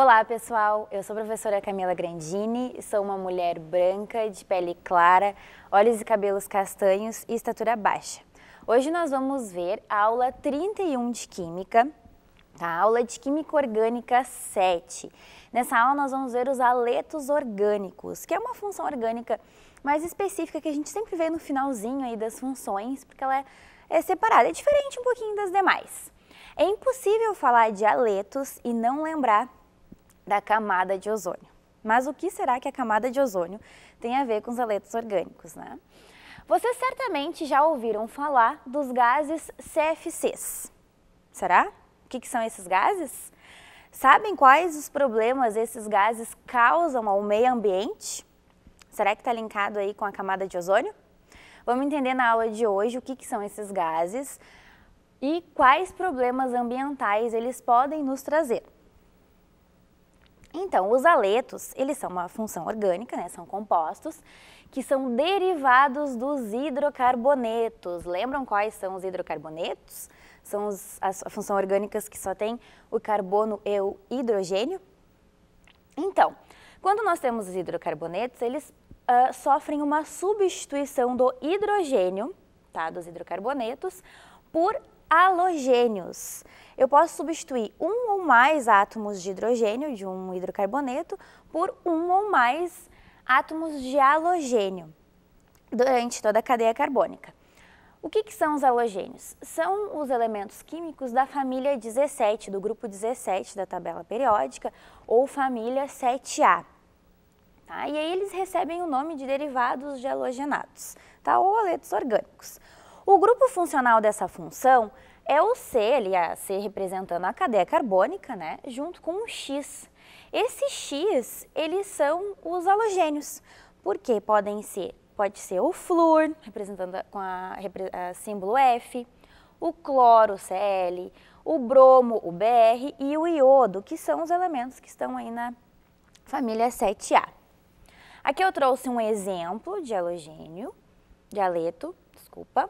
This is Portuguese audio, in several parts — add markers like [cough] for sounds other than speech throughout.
Olá, pessoal. Eu sou a professora Camila Grandini, sou uma mulher branca, de pele clara, olhos e cabelos castanhos e estatura baixa. Hoje nós vamos ver a aula 31 de Química, tá? a aula de Química Orgânica 7. Nessa aula nós vamos ver os aletos orgânicos, que é uma função orgânica mais específica que a gente sempre vê no finalzinho aí das funções, porque ela é, é separada, é diferente um pouquinho das demais. É impossível falar de aletos e não lembrar da camada de ozônio. Mas o que será que a camada de ozônio tem a ver com os aletos orgânicos, né? Vocês certamente já ouviram falar dos gases CFCs. Será? O que, que são esses gases? Sabem quais os problemas esses gases causam ao meio ambiente? Será que está linkado aí com a camada de ozônio? Vamos entender na aula de hoje o que, que são esses gases e quais problemas ambientais eles podem nos trazer. Então, os aletos, eles são uma função orgânica, né? são compostos que são derivados dos hidrocarbonetos. Lembram quais são os hidrocarbonetos? São os, as funções orgânicas que só tem o carbono e o hidrogênio. Então, quando nós temos os hidrocarbonetos, eles uh, sofrem uma substituição do hidrogênio, tá, dos hidrocarbonetos, por halogênios. Eu posso substituir um ou mais átomos de hidrogênio de um hidrocarboneto por um ou mais átomos de halogênio durante toda a cadeia carbônica. O que, que, são os halogênios? São os elementos químicos da família 17, do grupo 17 da tabela periódica, ou família 7A. Tá? E aí eles recebem o nome de derivados de halogenados, tá? ou aletos orgânicos. O grupo funcional dessa função é o C, aliás, a é C representando a cadeia carbônica, né, junto com o X. Esses X, eles são os halogênios, porque podem ser, pode ser o flúor, representando com a, a, símbolo F, o cloro, Cl, o bromo, o Br e o iodo, que são os elementos que estão aí na família 7A. Aqui eu trouxe um exemplo de halogênio, de aleto, desculpa,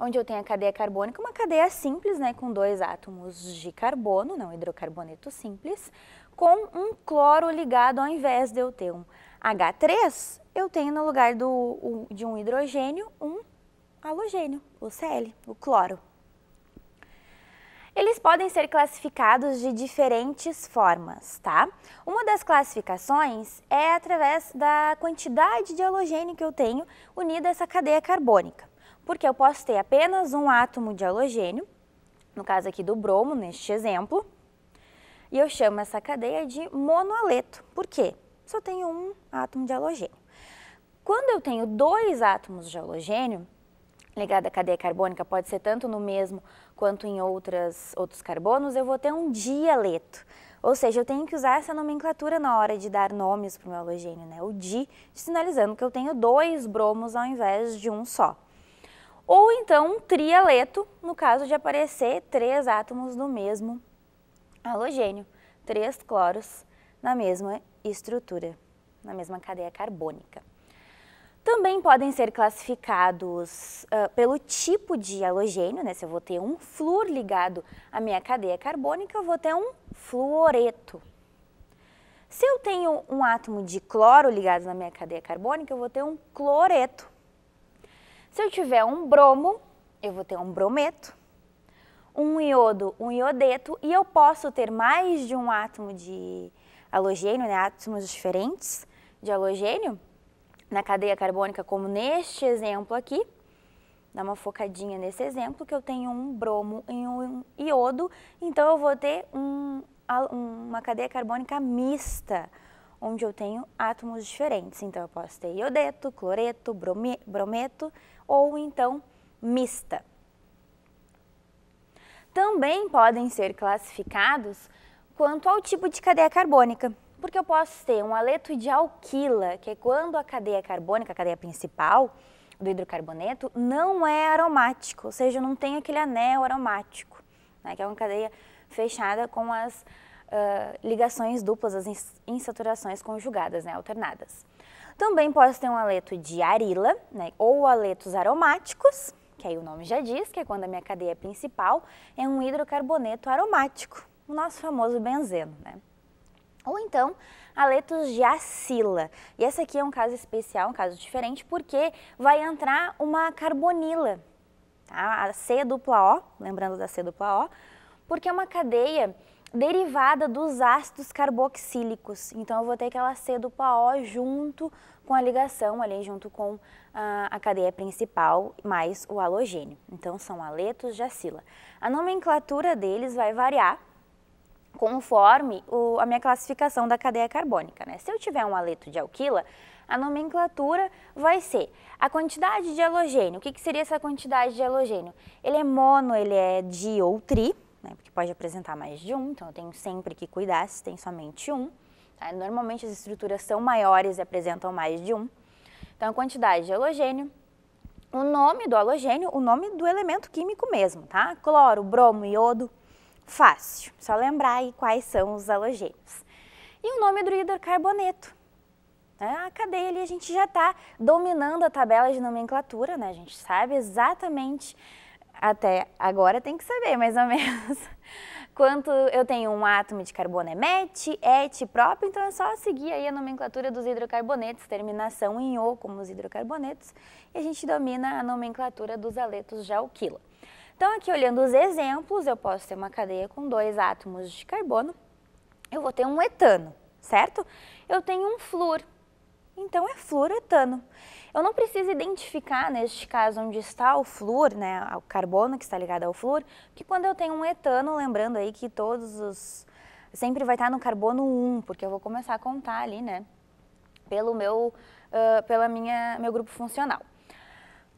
onde eu tenho a cadeia carbônica, uma cadeia simples, né, com dois átomos de carbono, não hidrocarboneto simples, com um cloro ligado ao invés de eu ter um H3, eu tenho no lugar do, de um hidrogênio um halogênio, o Cl, o cloro. Eles podem ser classificados de diferentes formas, tá? Uma das classificações é através da quantidade de halogênio que eu tenho unida a essa cadeia carbônica porque eu posso ter apenas um átomo de halogênio, no caso aqui do bromo, neste exemplo, e eu chamo essa cadeia de monoaleto. Por quê? Só tenho um átomo de halogênio. Quando eu tenho dois átomos de halogênio, ligado à cadeia carbônica, pode ser tanto no mesmo quanto em outras, outros carbonos, eu vou ter um dialeto. Ou seja, eu tenho que usar essa nomenclatura na hora de dar nomes para o meu halogênio, né? O di, sinalizando que eu tenho dois bromos ao invés de um só ou então um trialeto, no caso de aparecer três átomos do mesmo halogênio, três cloros na mesma estrutura, na mesma cadeia carbônica. Também podem ser classificados uh, pelo tipo de halogênio, né? Se eu vou ter um flúor ligado à minha cadeia carbônica, eu vou ter um fluoreto. Se eu tenho um átomo de cloro ligado na minha cadeia carbônica, eu vou ter um cloreto. Se eu tiver um bromo, eu vou ter um brometo, um iodo, um iodeto, e eu posso ter mais de um átomo de halogênio, né, átomos diferentes de halogênio na cadeia carbônica, como neste exemplo aqui. Dá uma focadinha nesse exemplo que eu tenho um bromo e um iodo, então eu vou ter um, uma cadeia carbônica mista, onde eu tenho átomos diferentes. Então eu posso ter iodeto, cloreto, brometo, ou então mista. Também podem ser classificados quanto ao tipo de cadeia carbônica, porque eu posso ter um aleto de alquila, que é quando a cadeia carbônica, a cadeia principal do hidrocarboneto, não é aromático, ou seja, não tem aquele anel aromático, né, que é uma cadeia fechada com as uh, ligações duplas, as insaturações conjugadas, né, alternadas. Também pode ter um aleto de arila, né, ou aletos aromáticos, que aí o nome já diz, que é quando a minha cadeia principal é um hidrocarboneto aromático, o nosso famoso benzeno, né? Ou então, aletos de acila. E esse aqui é um caso especial, um caso diferente, porque vai entrar uma carbonila, tá? a C dupla O, lembrando da C dupla O, porque é uma cadeia derivada dos ácidos carboxílicos. Então eu vou ter que ela ser dupla junto com a ligação, ali junto com a, ah, a cadeia principal, mais o halogênio. Então são aletos de acila. A nomenclatura deles vai variar conforme o, a minha classificação da cadeia carbônica. Né? Se eu tiver um aleto de alquila, a nomenclatura vai ser a quantidade de halogênio. O que, que seria essa quantidade de halogênio? Ele é mono, ele é di ou tri, né? porque pode apresentar mais de um, então eu tenho sempre que cuidar se tem somente um. Tá? Normalmente as estruturas são maiores e apresentam mais de um. Então a quantidade de halogênio, o nome do halogênio, o nome do elemento químico mesmo, tá? Cloro, bromo, iodo, fácil. Só lembrar aí quais são os halogênios. E o nome do hidrocarboneto. Né? A cadeia ali a gente já está dominando a tabela de nomenclatura, né? A gente sabe exatamente até agora tem que saber mais ou menos [laughs] quanto eu tenho um átomo de carbono é MET, ET próprio, então é só seguir aí a nomenclatura dos hidrocarbonetos, terminação em O como os hidrocarbonetos, e a gente domina a nomenclatura dos aletos de alquila. Então aqui olhando os exemplos, eu posso ter uma cadeia com dois átomos de carbono, eu vou ter um etano, certo? Eu tenho um flúor, então é fluoretano. Eu não preciso identificar, neste né, caso, onde está o flúor, né, o carbono que está ligado ao flúor, porque quando eu tenho um etano, lembrando aí que todos os... sempre vai estar no carbono 1, porque eu vou começar a contar ali, né, pelo meu, uh, pela minha, meu grupo funcional.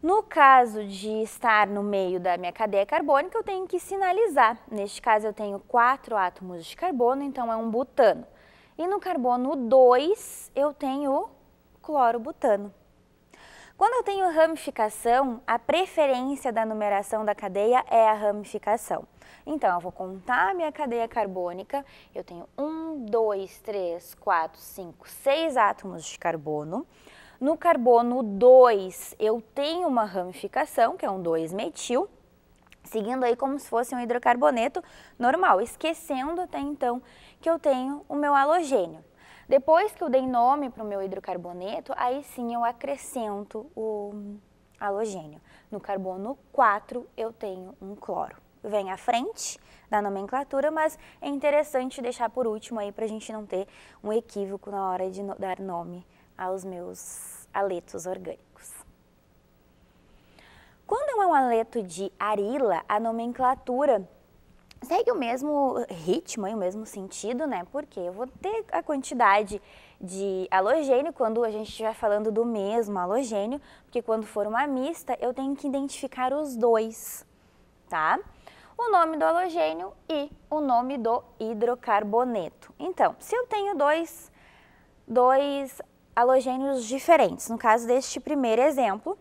No caso de estar no meio da minha cadeia carbônica, eu tenho que sinalizar. Neste caso, eu tenho quatro átomos de carbono, então é um butano. E no carbono 2, eu tenho clorobutano. Quando eu tenho ramificação, a preferência da numeração da cadeia é a ramificação. Então, eu vou contar a minha cadeia carbônica. Eu tenho 1, 2, 3, 4, 5, 6 átomos de carbono. No carbono 2, eu tenho uma ramificação, que é um 2-metil, seguindo aí como se fosse um hidrocarboneto normal, esquecendo até então que eu tenho o meu halogênio. Depois que eu dei nome para o meu hidrocarboneto, aí sim eu acrescento o halogênio. No carbono 4 eu tenho um cloro. Vem à frente da nomenclatura, mas é interessante deixar por último aí para a gente não ter um equívoco na hora de dar nome aos meus aletos orgânicos. Quando é um aleto de arila, a nomenclatura segue o mesmo ritmo e o mesmo sentido, né? Porque eu vou ter a quantidade de halogênio quando a gente estiver falando do mesmo halogênio, porque quando for uma mista, eu tenho que identificar os dois, tá? O nome do halogênio e o nome do hidrocarboneto. Então, se eu tenho dois, dois halogênios diferentes, no caso deste primeiro exemplo,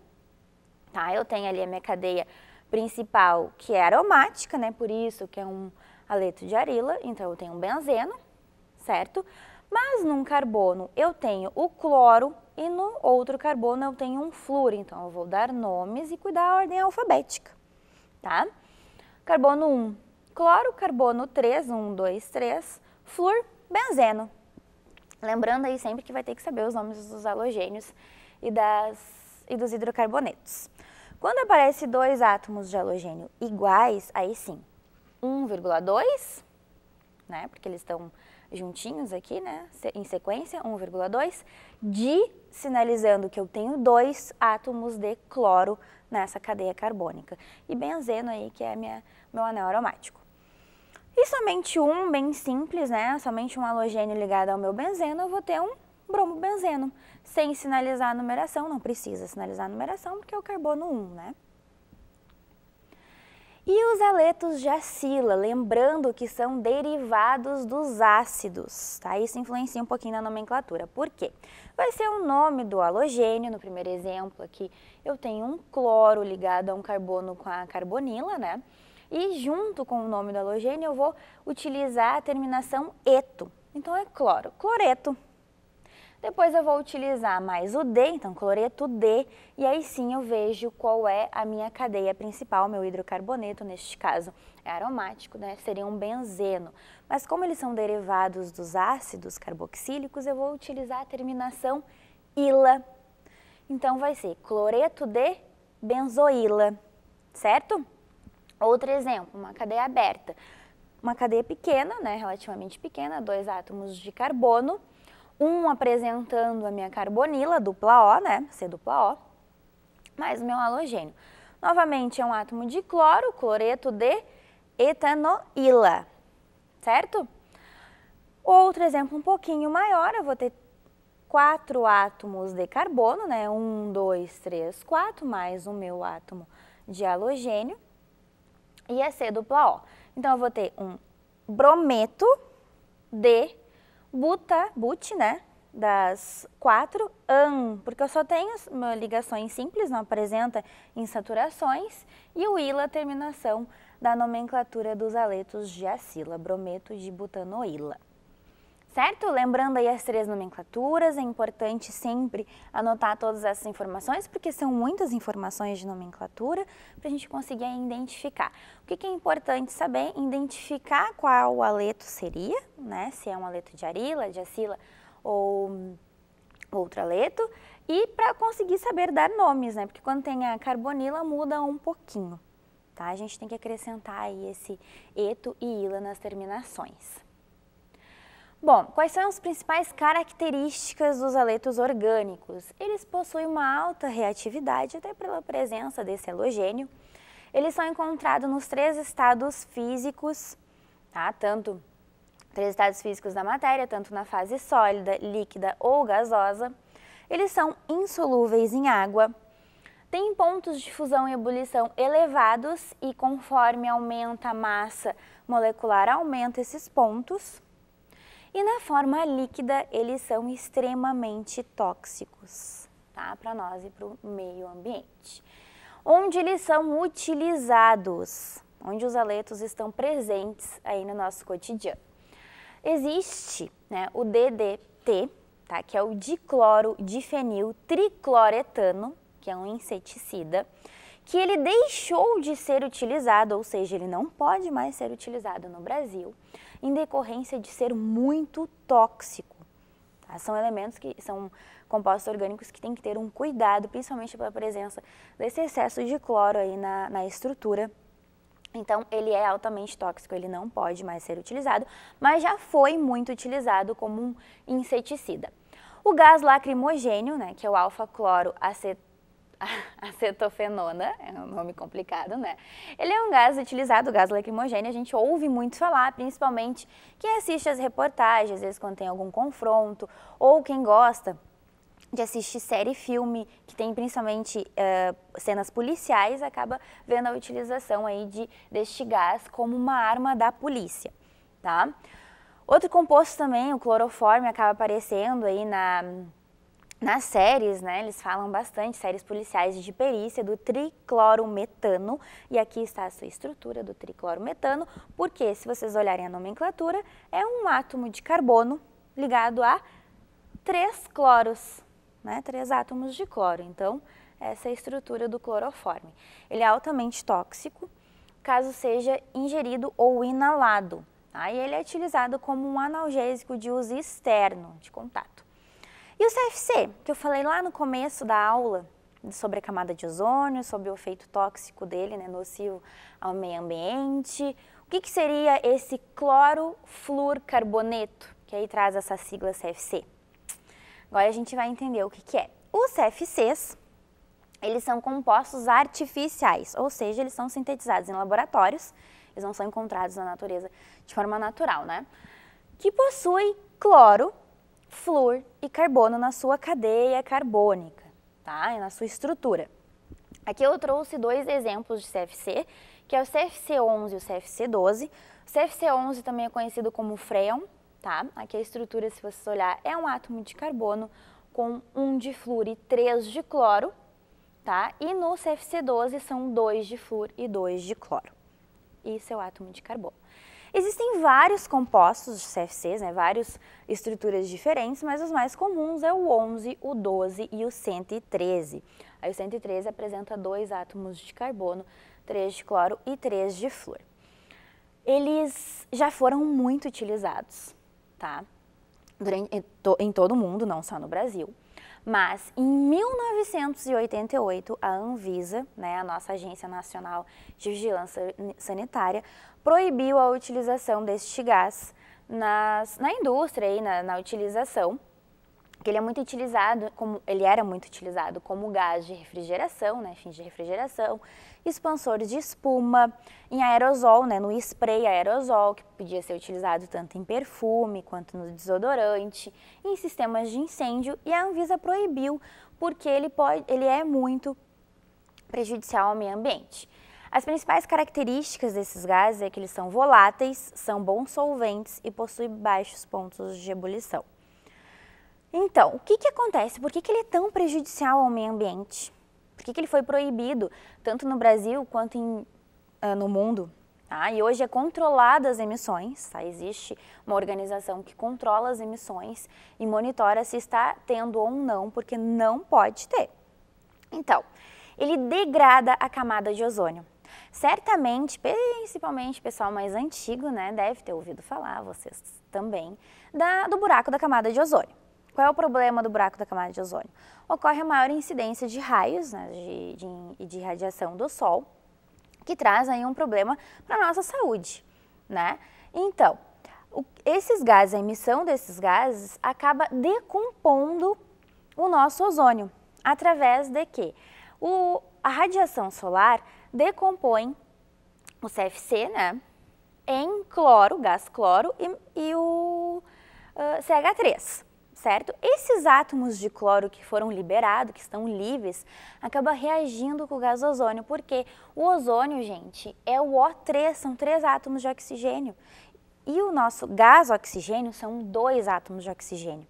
tá? Eu tenho ali a minha cadeia principal, que é aromática, né? Por isso que é um aleto de arila, então eu tenho um benzeno, certo? Mas num carbono eu tenho o cloro e no outro carbono eu tenho um flúor, então eu vou dar nomes e cuidar da ordem alfabética, tá? Carbono 1, cloro, carbono 3, 1, 2, 3, flúor, benzeno. Lembrando aí sempre que vai ter que saber os nomes dos halogênios e, das, e dos hidrocarbonetos. Quando aparece dois átomos de halogênio iguais, aí sim, 1,2, né, porque eles estão juntinhos aqui, né, em sequência, 1,2, de sinalizando que eu tenho dois átomos de cloro nessa cadeia carbônica. E benzeno aí, que é minha, meu anel aromático. E somente um, bem simples, né, somente um halogênio ligado ao meu benzeno, eu vou ter um bromobenzeno, sem sinalizar a numeração, não precisa sinalizar a numeração porque é o carbono 1, né? E os aletos de acila, lembrando que são derivados dos ácidos, tá? Isso influencia um pouquinho na nomenclatura. Por quê? Vai ser o nome do halogênio, no primeiro exemplo aqui, eu tenho um cloro ligado a um carbono com a carbonila, né? E junto com o nome do halogênio eu vou utilizar a terminação eto. Então é cloro, cloreto, depois eu vou utilizar mais o D, então cloreto D, e aí sim eu vejo qual é a minha cadeia principal, meu hidrocarboneto, neste caso é aromático, né? seria um benzeno. Mas como eles são derivados dos ácidos carboxílicos, eu vou utilizar a terminação ila. Então vai ser cloreto de benzoíla, certo? Outro exemplo, uma cadeia aberta. Uma cadeia pequena, né, relativamente pequena, dois átomos de carbono, um apresentando a minha carbonila, dupla O, né, C dupla O, mais o meu halogênio. Novamente é um átomo de cloro, cloreto de etanoila, certo? Outro exemplo um pouquinho maior, eu vou ter quatro átomos de carbono, né? Um, dois, três, quatro, mais o meu átomo de halogênio e é C dupla O. Então, eu vou ter um brometo de buta, but, né? Das quatro, an, porque eu só tenho ligações simples, não apresenta insaturações, e o ila, terminação da nomenclatura dos aletos de acila, brometo de butanoila certo? Lembrando aí as três nomenclaturas, é importante sempre anotar todas essas informações, porque são muitas informações de nomenclatura para a gente conseguir identificar. O que, que, é importante saber? Identificar qual aleto seria, né? Se é um aleto de arila, de acila ou outro aleto, e para conseguir saber dar nomes, né? Porque quando tem a carbonila muda um pouquinho. Tá? A gente tem que acrescentar aí esse eto e ila nas terminações. Bom, quais são as principais características dos aletos orgânicos? Eles possuem uma alta reatividade, até pela presença desse halogênio. Eles são encontrados nos três estados físicos, tá? tanto três estados físicos da matéria, tanto na fase sólida, líquida ou gasosa. Eles são insolúveis em água, têm pontos de fusão e ebulição elevados e conforme aumenta a massa molecular, aumenta esses pontos. E na forma líquida, eles são extremamente tóxicos tá? para nós e para o meio ambiente. Onde eles são utilizados, onde os aletos estão presentes aí no nosso cotidiano. Existe né, o DDT, tá? que é o dicloro difenil tricloretano, que é um inseticida, que ele deixou de ser utilizado, ou seja, ele não pode mais ser utilizado no Brasil, em decorrência de ser muito tóxico. Tá? São elementos que são compostos orgânicos que tem que ter um cuidado, principalmente pela presença desse excesso de cloro aí na, na estrutura. Então, ele é altamente tóxico, ele não pode mais ser utilizado, mas já foi muito utilizado como um inseticida. O gás lacrimogênio, né, que é o alfa-cloro acet... [laughs] acetofenona, é um nome complicado, né? Ele é um gás utilizado, gás lacrimogêneo, a gente ouve muito falar, principalmente quem assiste as reportagens, às vezes quando tem algum confronto, ou quem gosta de assistir série e filme, que tem principalmente uh, cenas policiais, acaba vendo a utilização aí de, deste gás como uma arma da polícia, tá? Outro composto também, o cloroforme, acaba aparecendo aí na nas séries, né, eles falam bastante, séries policiais de perícia do triclorometano, e aqui está a sua estrutura do triclorometano, porque se vocês olharem a nomenclatura, é um átomo de carbono ligado a três cloros, né, três átomos de cloro, então essa é a estrutura do cloroforme. Ele é altamente tóxico, caso seja ingerido ou inalado, tá? e ele é utilizado como um analgésico de uso externo, de contato. E o CFC, que eu falei lá no começo da aula, sobre a camada de ozônio, sobre o efeito tóxico dele, né, nocivo ao meio ambiente. O que, que seria esse clorofluorcarboneto, que aí traz essa sigla CFC? Agora a gente vai entender o que, que é. Os CFCs, eles são compostos artificiais, ou seja, eles são sintetizados em laboratórios, eles não são encontrados na natureza de forma natural, né? Que possui cloro flúor e carbono na sua cadeia carbônica, tá? E na sua estrutura. Aqui eu trouxe dois exemplos de CFC, que é o CFC11 e o CFC12. O CFC11 também é conhecido como freon, tá? Aqui a estrutura, se vocês olhar, é um átomo de carbono com um de flúor e três de cloro, tá? E no CFC12 são dois de flúor e dois de cloro. Isso é o átomo de carbono. Existem vários compostos de CFCs, né, várias estruturas diferentes, mas os mais comuns é o 11, o 12 e o 113. Aí o 113 apresenta dois átomos de carbono, três de cloro e três de flúor. Eles já foram muito utilizados, tá? Durante, em todo o mundo, não só no Brasil. Mas em 1988, a Anvisa, né, a nossa Agência Nacional de Vigilância Sanitária, proibiu a utilização deste gás nas, na indústria e na, na utilização que ele é muito utilizado, como ele era muito utilizado como gás de refrigeração, né, fins de refrigeração, expansores de espuma, em aerosol, né, no spray aerosol, que podia ser utilizado tanto em perfume quanto no desodorante, em sistemas de incêndio, e a Anvisa proibiu porque ele, pode, ele é muito prejudicial ao meio ambiente. As principais características desses gases é que eles são voláteis, são bons solventes e possuem baixos pontos de ebulição. Então, o que, que acontece? Por que, que ele é tão prejudicial ao meio ambiente? Por que, que ele foi proibido, tanto no Brasil quanto em, uh, no mundo? Ah, e hoje é controlada as emissões, tá? existe uma organização que controla as emissões e monitora se está tendo ou não, porque não pode ter. Então, ele degrada a camada de ozônio. Certamente, principalmente pessoal mais antigo, né, deve ter ouvido falar, vocês também, da, do buraco da camada de ozônio. Qual é o problema do buraco da camada de ozônio? Ocorre a maior incidência de raios né, de, de, de radiação do Sol, que traz aí um problema para a nossa saúde, né? Então, o, esses gases, a emissão desses gases acaba decompondo o nosso ozônio, através de que o, a radiação solar decompõe o CFC, né, em cloro, gás cloro e, e o uh, ah, CH3 certo? Esses átomos de cloro que foram liberados, que estão livres, acaba reagindo com o gás ozônio, porque o ozônio, gente, é o O3, são três átomos de oxigênio. E o nosso gás oxigênio são dois átomos de oxigênio.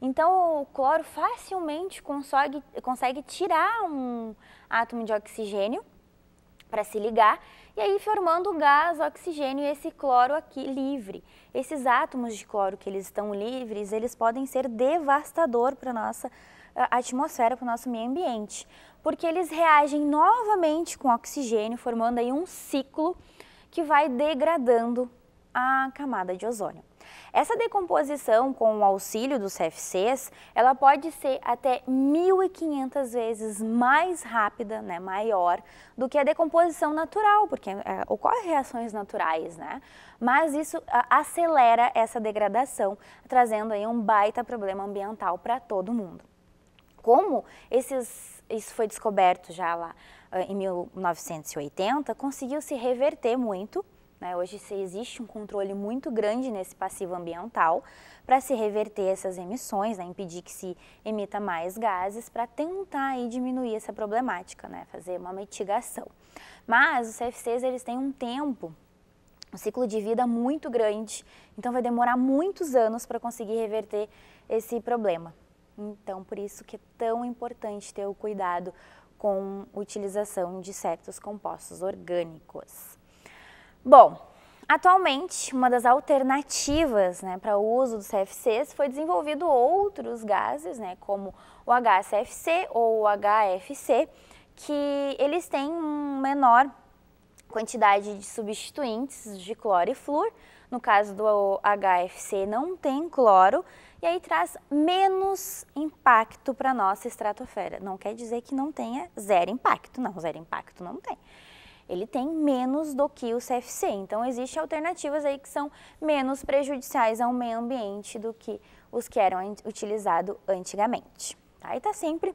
Então, o cloro facilmente consegue, consegue tirar um átomo de oxigênio para se ligar e aí formando o gás, oxigênio e esse cloro aqui livre. Esses átomos de cloro que eles estão livres, eles podem ser devastador para a nossa atmosfera, para o nosso meio ambiente, porque eles reagem novamente com oxigênio, formando aí um ciclo que vai degradando a camada de ozônio. Essa decomposição com o auxílio dos CFCs, ela pode ser até 1.500 vezes mais rápida, né, maior, do que a decomposição natural, porque é, ocorre reações naturais, né? Mas isso a, acelera essa degradação, trazendo aí um baita problema ambiental para todo mundo. Como esses, isso foi descoberto já lá em 1980, conseguiu se reverter muito né? Hoje existe um controle muito grande nesse passivo ambiental para se reverter essas emissões, né? impedir que se emita mais gases, para tentar aí, diminuir essa problemática, né? fazer uma mitigação. Mas os CFCs eles têm um tempo um ciclo de vida muito grande, então vai demorar muitos anos para conseguir reverter esse problema. Então, por isso que é tão importante ter o cuidado com utilização de certos compostos orgânicos. Bom, Atualmente, uma das alternativas né, para o uso dos CFCs foi desenvolvido outros gases, né, como o HCFC ou o HFC, que eles têm uma menor quantidade de substituintes de cloro e flúor. No caso do HFC não tem cloro e aí traz menos impacto para a nossa estratosfera. Não quer dizer que não tenha zero impacto, não, zero impacto não tem ele tem menos do que o CFC. Então, existem alternativas aí que são menos prejudiciais ao meio ambiente do que os que eram utilizados antigamente. Tá? E está sempre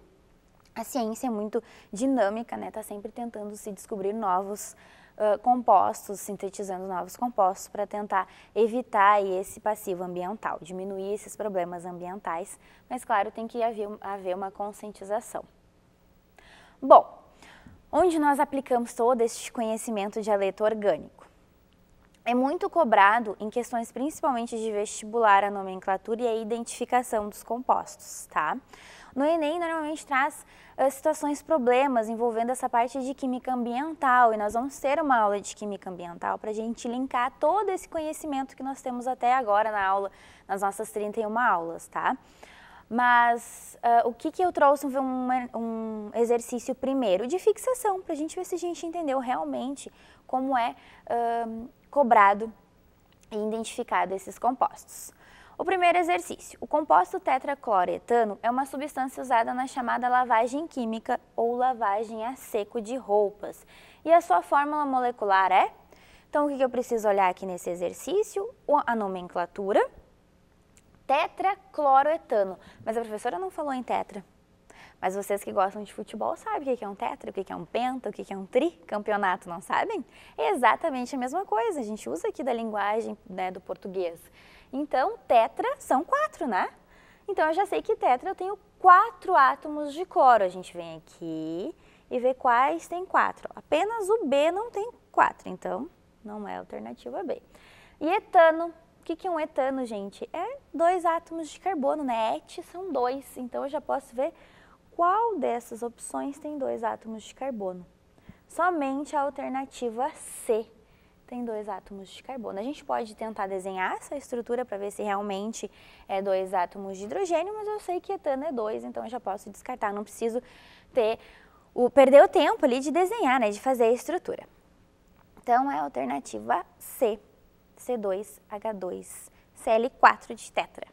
a ciência é muito dinâmica, né? Está sempre tentando se descobrir novos uh, compostos, sintetizando novos compostos para tentar evitar esse passivo ambiental, diminuir esses problemas ambientais. Mas claro, tem que haver, haver uma conscientização. Bom, onde nós aplicamos todo esse conhecimento de aleto orgânico. É muito cobrado em questões principalmente de vestibular a nomenclatura e a identificação dos compostos, tá? No Enem, normalmente traz uh, situações, problemas envolvendo essa parte de química ambiental e nós vamos ter uma aula de química ambiental para a gente linkar todo esse conhecimento que nós temos até agora na aula, nas nossas 31 aulas, tá? Mas uh, o que, que eu trouxe um, um exercício primeiro de fixação, para a gente ver se a gente entendeu realmente como é uh, cobrado e identificado esses compostos. O primeiro exercício, o composto tetracloretano é uma substância usada na chamada lavagem química ou lavagem a seco de roupas. E a sua fórmula molecular é? Então, o que eu preciso olhar aqui nesse exercício? A nomenclatura tetracloroetano. Mas a professora não falou em tetra. Mas vocês que gostam de futebol sabem o que é um tetra, o que é um penta, o que é um tricampeonato, não sabem? É exatamente a mesma coisa, a gente usa aqui da linguagem né, do português. Então, tetra são quatro, né? Então, eu já sei que tetra eu tenho quatro átomos de cloro. A gente vem aqui e vê quais tem quatro. Apenas o B não tem quatro, então não é alternativa B. E etano, o que, que é um etano, gente? É dois átomos de carbono, né? Et são dois, então eu já posso ver qual dessas opções tem dois átomos de carbono. Somente a alternativa C tem dois átomos de carbono. A gente pode tentar desenhar essa estrutura para ver se realmente é dois átomos de hidrogênio, mas eu sei que etano é dois, então eu já posso descartar, não preciso ter o perder o tempo ali de desenhar, né, de fazer a estrutura. Então é a alternativa C. C2H2Cl4 de tetra.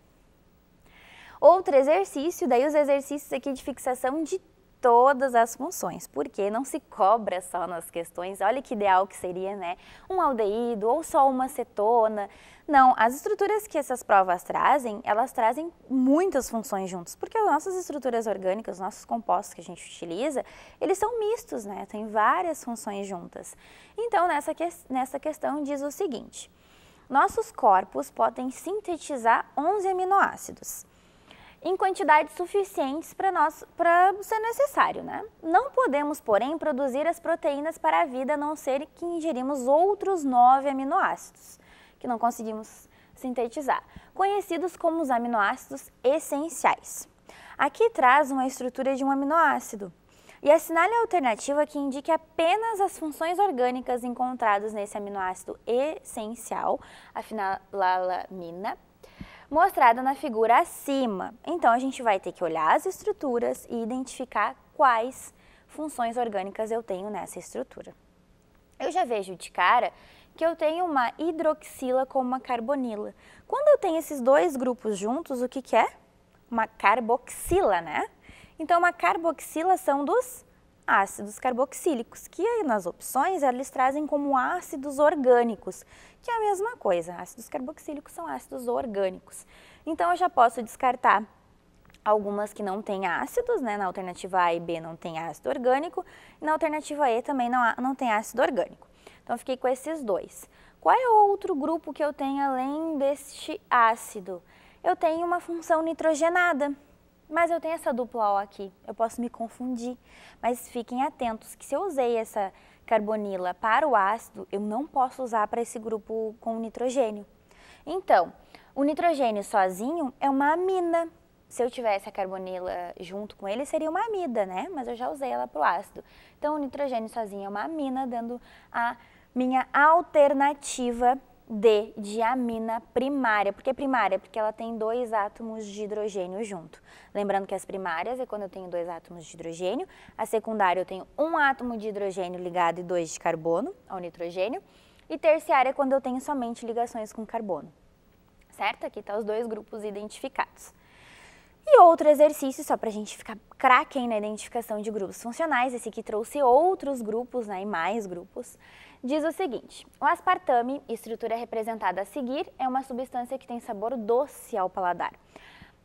Outro exercício, daí os exercícios aqui de fixação de todas as funções, porque não se cobra só nas questões, olha que ideal que seria, né? Um aldeído ou só uma cetona. Não, as estruturas que essas provas trazem, elas trazem muitas funções juntas, porque as nossas estruturas orgânicas, os nossos compostos que a gente utiliza, eles são mistos, né? Tem várias funções juntas. Então, nessa, que, nessa questão diz o seguinte, nossos corpos podem sintetizar 11 aminoácidos em quantidades suficientes para ser necessário. Né? Não podemos, porém, produzir as proteínas para a vida a não ser que ingerimos outros 9 aminoácidos, que não conseguimos sintetizar, conhecidos como os aminoácidos essenciais. Aqui traz uma estrutura de um aminoácido. E assinale a alternativa que indique apenas as funções orgânicas encontradas nesse aminoácido essencial, a finalalamina, mostrada na figura acima. Então, a gente vai ter que olhar as estruturas e identificar quais funções orgânicas eu tenho nessa estrutura. Eu já vejo de cara que eu tenho uma hidroxila com uma carbonila. Quando eu tenho esses dois grupos juntos, o que, que é? Uma carboxila, né? Então, uma carboxilação dos ácidos carboxílicos, que nas opções eles trazem como ácidos orgânicos, que é a mesma coisa. Ácidos carboxílicos são ácidos orgânicos. Então, eu já posso descartar algumas que não têm ácidos, né? Na alternativa A e B não tem ácido orgânico, e na alternativa E também não, há, não tem ácido orgânico. Então, eu fiquei com esses dois. Qual é o outro grupo que eu tenho além deste ácido? Eu tenho uma função nitrogenada, mas eu tenho essa dupla O aqui, eu posso me confundir. Mas fiquem atentos que se eu usei essa carbonila para o ácido, eu não posso usar para esse grupo com nitrogênio. Então, o nitrogênio sozinho é uma amina. Se eu tivesse a carbonila junto com ele, seria uma amida, né? Mas eu já usei ela para o ácido. Então, o nitrogênio sozinho é uma amina, dando a minha alternativa D de amina primária. Por que primária? Porque ela tem dois átomos de hidrogênio junto. Lembrando que as primárias é quando eu tenho dois átomos de hidrogênio, a secundária eu tenho um átomo de hidrogênio ligado e dois de carbono ao nitrogênio, e terciária é quando eu tenho somente ligações com carbono. Certo? Aqui estão tá os dois grupos identificados. E outro exercício, só para a gente ficar craque na identificação de grupos funcionais, esse aqui trouxe outros grupos né, e mais grupos, diz o seguinte: o aspartame, estrutura representada a seguir, é uma substância que tem sabor doce ao paladar.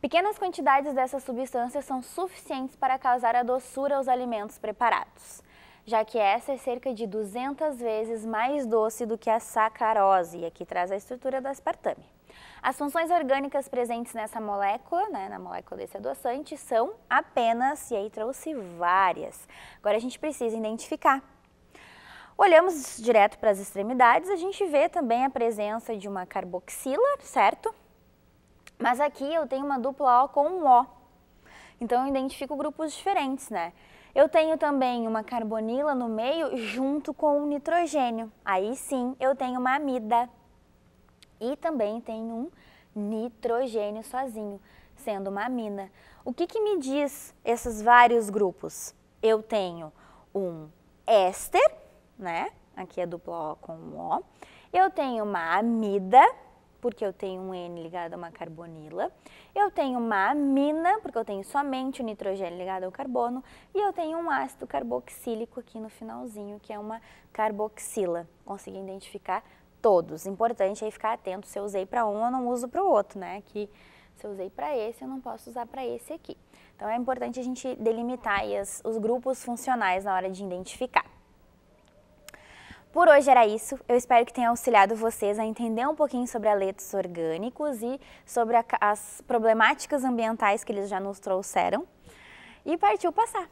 Pequenas quantidades dessa substância são suficientes para causar a doçura aos alimentos preparados, já que essa é cerca de 200 vezes mais doce do que a sacarose, e aqui traz a estrutura do aspartame. As funções orgânicas presentes nessa molécula, né, na molécula desse adoçante, são apenas, e aí trouxe várias. Agora a gente precisa identificar Olhamos direto para as extremidades, a gente vê também a presença de uma carboxila, certo? Mas aqui eu tenho uma dupla O com um O. Então eu identifico grupos diferentes, né? Eu tenho também uma carbonila no meio junto com um nitrogênio. Aí sim eu tenho uma amida. E também tenho um nitrogênio sozinho, sendo uma amina. O que, que me diz esses vários grupos? Eu tenho um éster né? Aqui é dupla O com um O. Eu tenho uma amida, porque eu tenho um N ligado a uma carbonila. Eu tenho uma amina, porque eu tenho somente o nitrogênio ligado ao carbono. E eu tenho um ácido carboxílico aqui no finalzinho, que é uma carboxila. Consegui identificar todos. Importante aí é ficar atento se eu usei para um, eu não uso para o outro, né? Que se eu usei para esse, eu não posso usar para esse aqui. Então é importante a gente delimitar as, os grupos funcionais na hora de identificar. Por hoje era isso. Eu espero que tenha auxiliado vocês a entender um pouquinho sobre aletos orgânicos e sobre a, as problemáticas ambientais que eles já nos trouxeram. E partiu passar!